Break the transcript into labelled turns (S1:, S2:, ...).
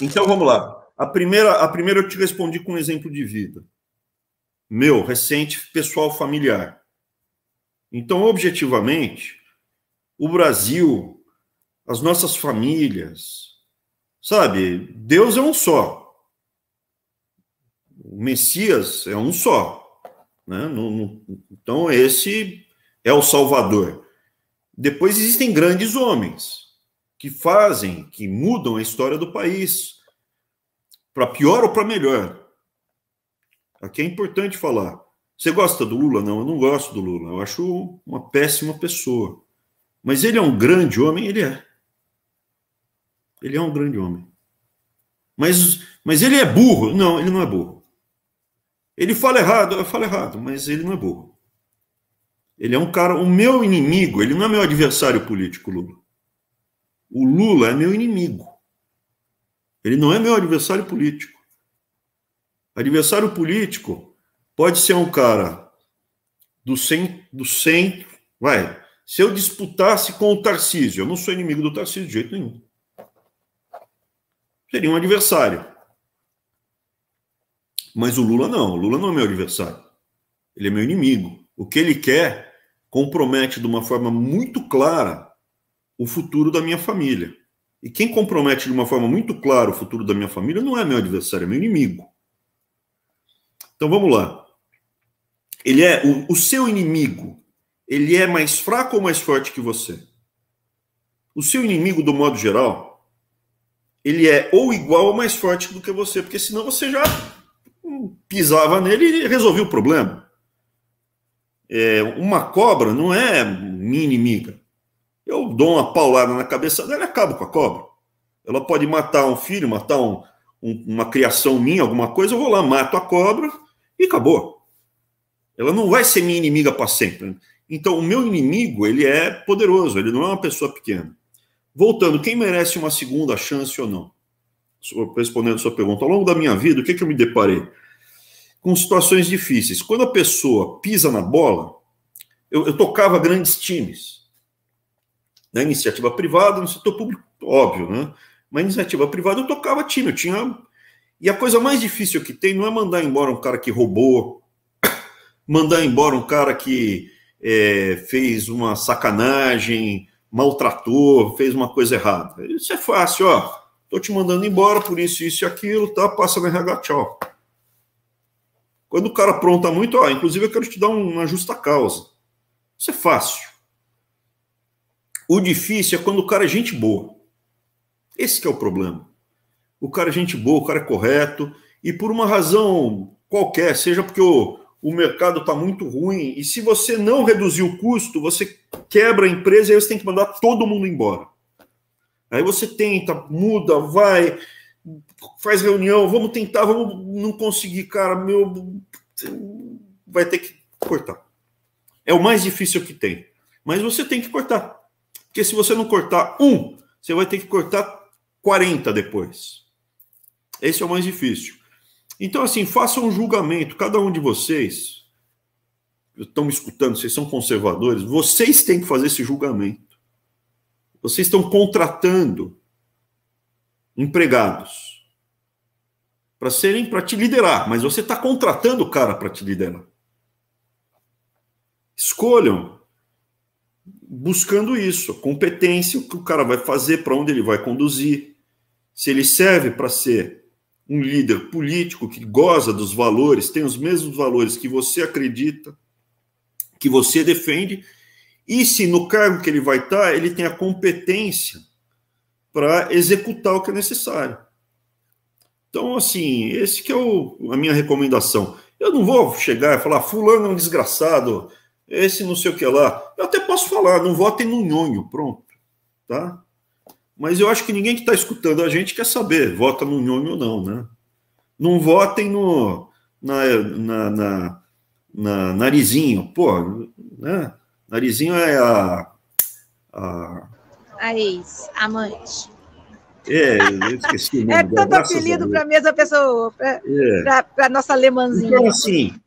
S1: Então vamos lá. A primeira, a primeira eu te respondi com um exemplo de vida. Meu, recente, pessoal familiar. Então, objetivamente, o Brasil, as nossas famílias, sabe? Deus é um só. O Messias é um só. Né? então, esse é o Salvador. Depois existem grandes homens que fazem, que mudam a história do país, para pior ou para melhor. Aqui é importante falar. Você gosta do Lula? Não, eu não gosto do Lula. Eu acho uma péssima pessoa. Mas ele é um grande homem? Ele é. Ele é um grande homem. Mas, mas ele é burro? Não, ele não é burro. Ele fala errado? Eu falo errado, mas ele não é burro. Ele é um cara, o meu inimigo, ele não é meu adversário político, Lula. O Lula é meu inimigo. Ele não é meu adversário político. Adversário político pode ser um cara do centro, do centro, vai. Se eu disputasse com o Tarcísio, eu não sou inimigo do Tarcísio de jeito nenhum. Seria um adversário. Mas o Lula não, o Lula não é meu adversário. Ele é meu inimigo. O que ele quer compromete de uma forma muito clara o futuro da minha família. E quem compromete de uma forma muito clara o futuro da minha família não é meu adversário, é meu inimigo. Então vamos lá. Ele é o, o seu inimigo. Ele é mais fraco ou mais forte que você? O seu inimigo, do modo geral, ele é ou igual ou mais forte do que você, porque senão você já hum, pisava nele e resolvia o problema. É, uma cobra não é minha inimiga eu dou uma paulada na cabeça dela e acabo com a cobra. Ela pode matar um filho, matar um, um, uma criação minha, alguma coisa, eu vou lá, mato a cobra e acabou. Ela não vai ser minha inimiga para sempre. Então, o meu inimigo, ele é poderoso, ele não é uma pessoa pequena. Voltando, quem merece uma segunda chance ou não? Respondendo a sua pergunta, ao longo da minha vida, o que, que eu me deparei? Com situações difíceis. Quando a pessoa pisa na bola, eu, eu tocava grandes times na né, iniciativa privada, no setor público, óbvio, né? Mas iniciativa privada eu tocava time, eu tinha. E a coisa mais difícil que tem não é mandar embora um cara que roubou, mandar embora um cara que é, fez uma sacanagem, maltratou, fez uma coisa errada. Isso é fácil, ó. Tô te mandando embora por isso, isso e aquilo, tá? Passa no RH, tchau. Quando o cara apronta muito, ó, inclusive eu quero te dar uma justa causa. Isso é fácil. O difícil é quando o cara é gente boa. Esse é o problema. O cara é gente boa, o cara é correto, e por uma razão qualquer, seja porque o, o mercado está muito ruim, e se você não reduzir o custo, você quebra a empresa e aí você tem que mandar todo mundo embora. Aí você tenta, muda, vai, faz reunião, vamos tentar, vamos não conseguir, cara, meu. Vai ter que cortar. É o mais difícil que tem. Mas você tem que cortar. Porque se você não cortar um, você vai ter que cortar 40 depois. Esse é o mais difícil. Então, assim, façam um julgamento, cada um de vocês. Estão me escutando, vocês são conservadores, vocês têm que fazer esse julgamento. Vocês estão contratando empregados para serem para te liderar, mas você está contratando o cara para te liderar. Escolham buscando isso, competência, o que o cara vai fazer, para onde ele vai conduzir, se ele serve para ser um líder político que goza dos valores, tem os mesmos valores que você acredita, que você defende, e se no cargo que ele vai estar, tá, ele tem a competência para executar o que é necessário. Então, assim, esse que é o, a minha recomendação. Eu não vou chegar e falar, ah, fulano é um desgraçado, esse não sei o que lá. Eu até posso falar, não votem no nhonho, pronto. Tá? Mas eu acho que ninguém que está escutando a gente quer saber, vota no nhonho ou não, né? Não votem no na, na, na, na narizinho, pô, né? Narizinho é a, a... A ex-amante. É, eu esqueci o nome. é tanto apelido para a mesma pessoa, para é. a nossa alemãzinha. Então, assim,